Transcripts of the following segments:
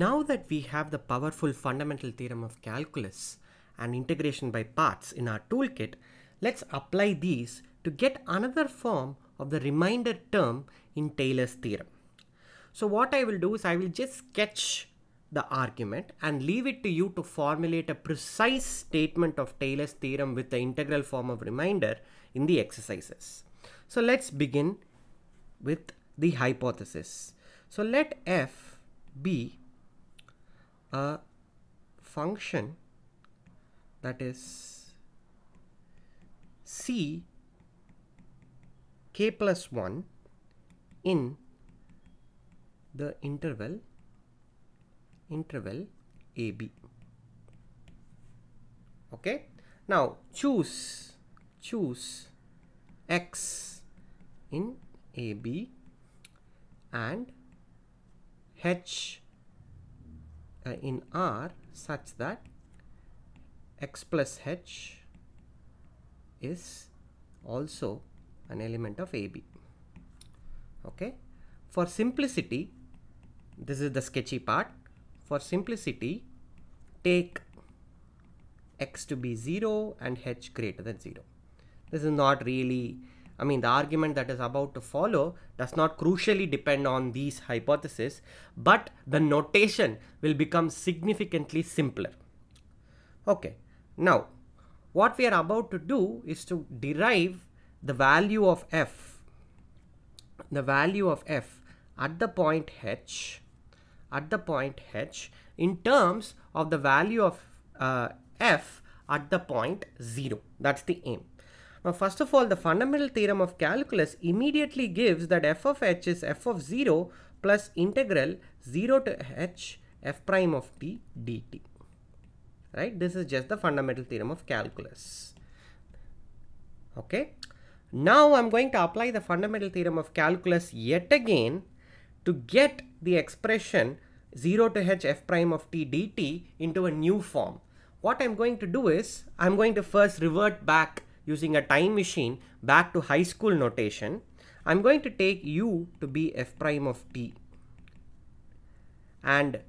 Now that we have the powerful fundamental theorem of calculus and integration by parts in our toolkit, let's apply these to get another form of the remainder term in Taylor's theorem. So what I will do is I will just sketch the argument and leave it to you to formulate a precise statement of Taylor's theorem with the integral form of remainder in the exercises. So let's begin with the hypothesis. So let f be a function that is c k plus 1 in the interval interval AB okay now choose choose X in AB and H uh, in R such that x plus h is also an element of AB. Okay. For simplicity, this is the sketchy part. For simplicity, take x to be 0 and h greater than 0. This is not really I mean, the argument that is about to follow does not crucially depend on these hypotheses, but the notation will become significantly simpler. Okay, now what we are about to do is to derive the value of f, the value of f at the point h, at the point h in terms of the value of uh, f at the point 0. That's the aim. Now first of all the fundamental theorem of calculus immediately gives that f of h is f of 0 plus integral 0 to h f prime of t dt. Right, this is just the fundamental theorem of calculus. Okay, now I'm going to apply the fundamental theorem of calculus yet again to get the expression 0 to h f prime of t dt into a new form. What I'm going to do is I'm going to first revert back using a time machine back to high school notation, I'm going to take u to be f prime of t and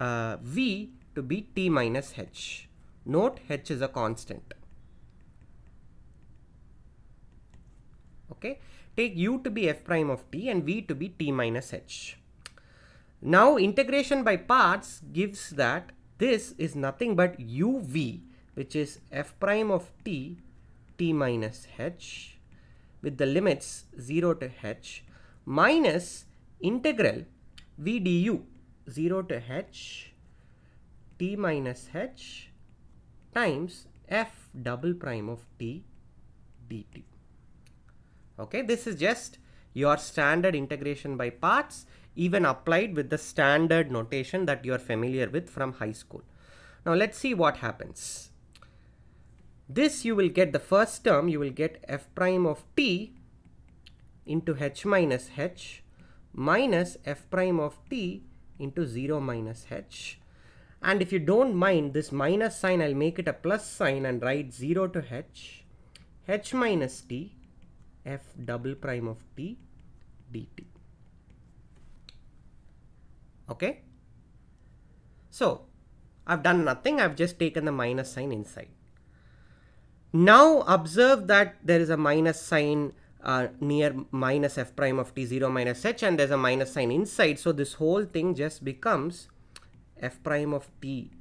uh, v to be t minus h. Note h is a constant. Okay, take u to be f prime of t and v to be t minus h. Now integration by parts gives that this is nothing but uv which is f prime of t t minus h with the limits 0 to h minus integral v du 0 to h t minus h times f double prime of t dt. Okay, this is just your standard integration by parts even applied with the standard notation that you are familiar with from high school. Now let's see what happens. This you will get the first term, you will get f prime of t into h minus h minus f prime of t into 0 minus h. And if you don't mind this minus sign, I'll make it a plus sign and write 0 to h, h minus t, f double prime of t dt. Okay. So I've done nothing. I've just taken the minus sign inside. Now observe that there is a minus sign uh, near minus f prime of t0 minus h and there's a minus sign inside. So this whole thing just becomes f prime of t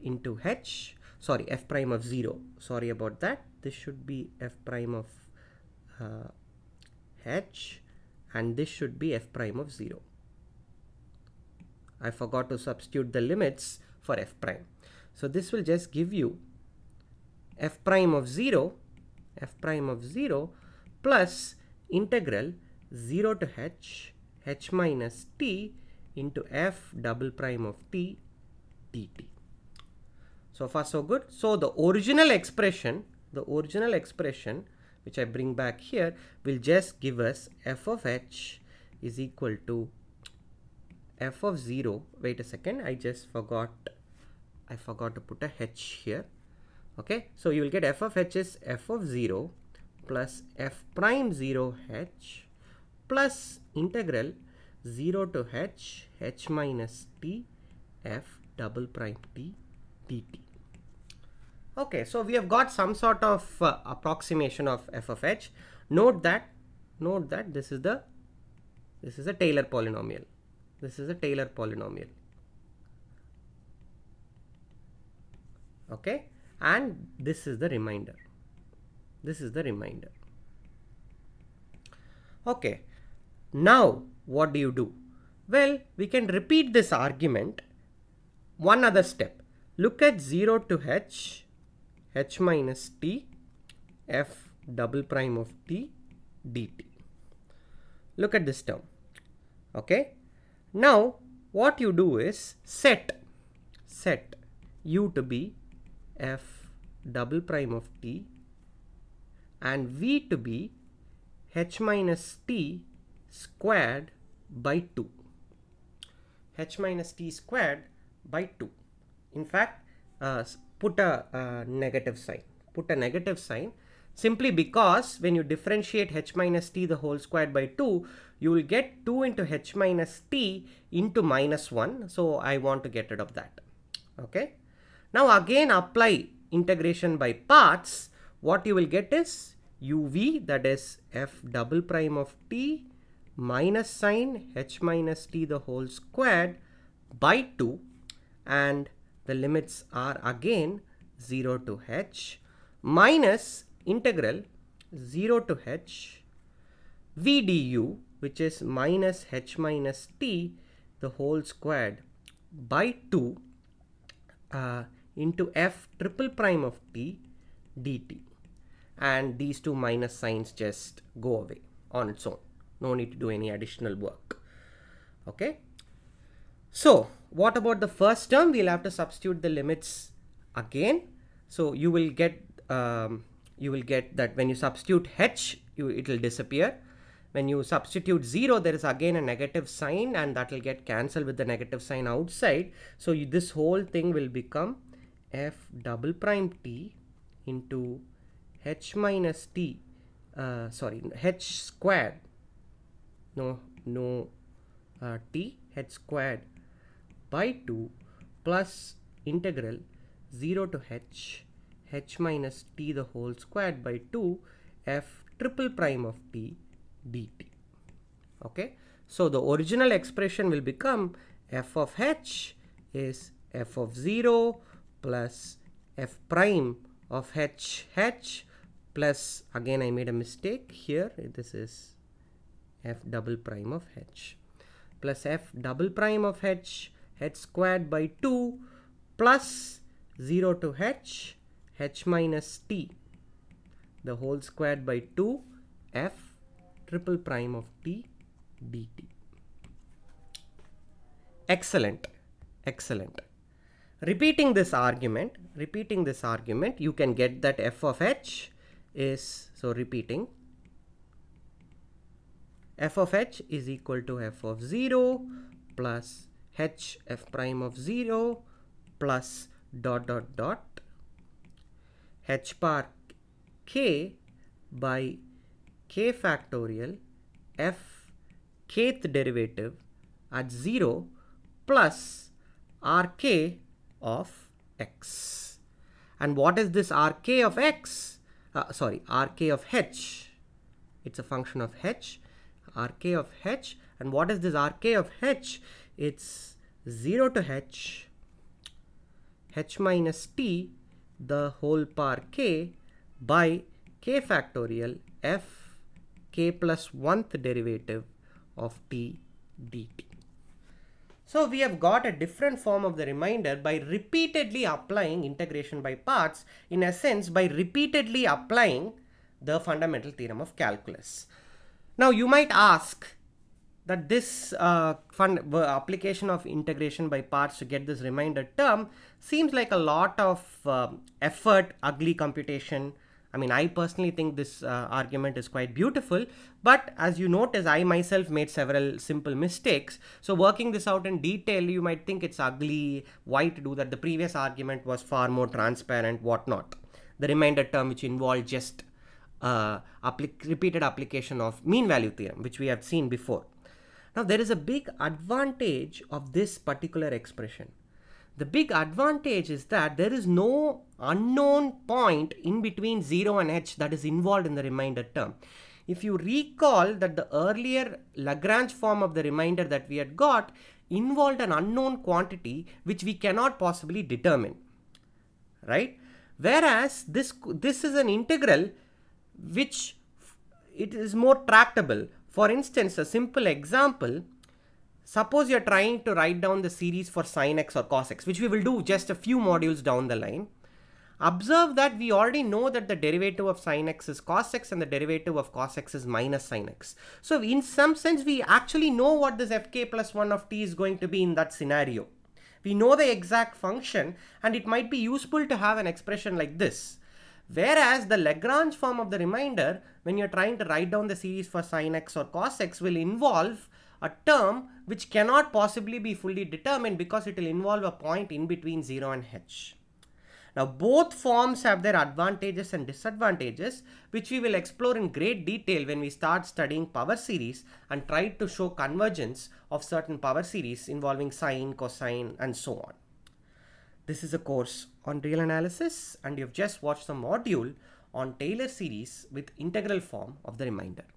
into h, sorry, f prime of 0. Sorry about that. This should be f prime of uh, h and this should be f prime of 0. I forgot to substitute the limits for f prime. So this will just give you f prime of 0, f prime of 0 plus integral 0 to h, h minus t into f double prime of t dt. So far so good. So the original expression, the original expression which I bring back here will just give us f of h is equal to f of 0. Wait a second, I just forgot, I forgot to put a h here okay so you will get f of h is f of 0 plus f prime 0 h plus integral 0 to h h minus t f double prime t dt okay so we have got some sort of uh, approximation of f of h note that note that this is the this is a taylor polynomial this is a taylor polynomial okay and this is the reminder this is the reminder okay now what do you do well we can repeat this argument one other step look at 0 to h h minus t f double prime of t dt look at this term okay now what you do is set set u to be f double prime of t and v to be h minus t squared by 2 h minus t squared by 2 in fact uh, put a uh, negative sign put a negative sign simply because when you differentiate h minus t the whole squared by 2 you will get 2 into h minus t into minus 1 so I want to get rid of that okay now again apply integration by parts, what you will get is uv that is f double prime of t minus sine h minus t the whole squared by 2 and the limits are again 0 to h minus integral 0 to h v du which is minus h minus t the whole squared by 2 uh, into f triple prime of t dt and these two minus signs just go away on its own no need to do any additional work okay so what about the first term we'll have to substitute the limits again so you will get um, you will get that when you substitute h you, it will disappear when you substitute 0 there is again a negative sign and that will get cancelled with the negative sign outside so you, this whole thing will become f double prime t into h minus t uh, sorry h squared no no uh, t h squared by 2 plus integral 0 to h h minus t the whole squared by 2 f triple prime of t dt okay so the original expression will become f of h is f of 0 plus f prime of h h plus again I made a mistake here this is f double prime of h plus f double prime of h h squared by 2 plus 0 to h h minus t the whole squared by 2 f triple prime of t dt excellent excellent repeating this argument, repeating this argument, you can get that f of h is, so repeating, f of h is equal to f of 0 plus h f prime of 0 plus dot dot dot h bar k by k factorial f kth derivative at 0 plus r k of x. And what is this rk of x? Uh, sorry, rk of h. It's a function of h, rk of h. And what is this rk of h? It's 0 to h, h minus t, the whole power k by k factorial f k plus 1th derivative of t dt. So we have got a different form of the remainder by repeatedly applying integration by parts in a sense by repeatedly applying the fundamental theorem of calculus. Now you might ask that this uh, uh application of integration by parts to get this remainder term seems like a lot of uh, effort, ugly computation, I mean, I personally think this uh, argument is quite beautiful, but as you notice, I myself made several simple mistakes. So working this out in detail, you might think it's ugly, why to do that? The previous argument was far more transparent, whatnot. The remainder term, which involved just uh, applic repeated application of mean value theorem, which we have seen before. Now, there is a big advantage of this particular expression. The big advantage is that there is no unknown point in between 0 and h that is involved in the remainder term. If you recall that the earlier Lagrange form of the remainder that we had got involved an unknown quantity which we cannot possibly determine, right? Whereas this, this is an integral which it is more tractable. For instance, a simple example, Suppose you're trying to write down the series for sine x or cos x, which we will do just a few modules down the line. Observe that we already know that the derivative of sine x is cos x and the derivative of cos x is minus sine x. So in some sense, we actually know what this fk plus 1 of t is going to be in that scenario. We know the exact function and it might be useful to have an expression like this. Whereas the Lagrange form of the remainder, when you're trying to write down the series for sine x or cos x will involve a term which cannot possibly be fully determined because it will involve a point in between 0 and h. Now both forms have their advantages and disadvantages which we will explore in great detail when we start studying power series and try to show convergence of certain power series involving sine, cosine and so on. This is a course on real analysis and you've just watched the module on Taylor series with integral form of the remainder.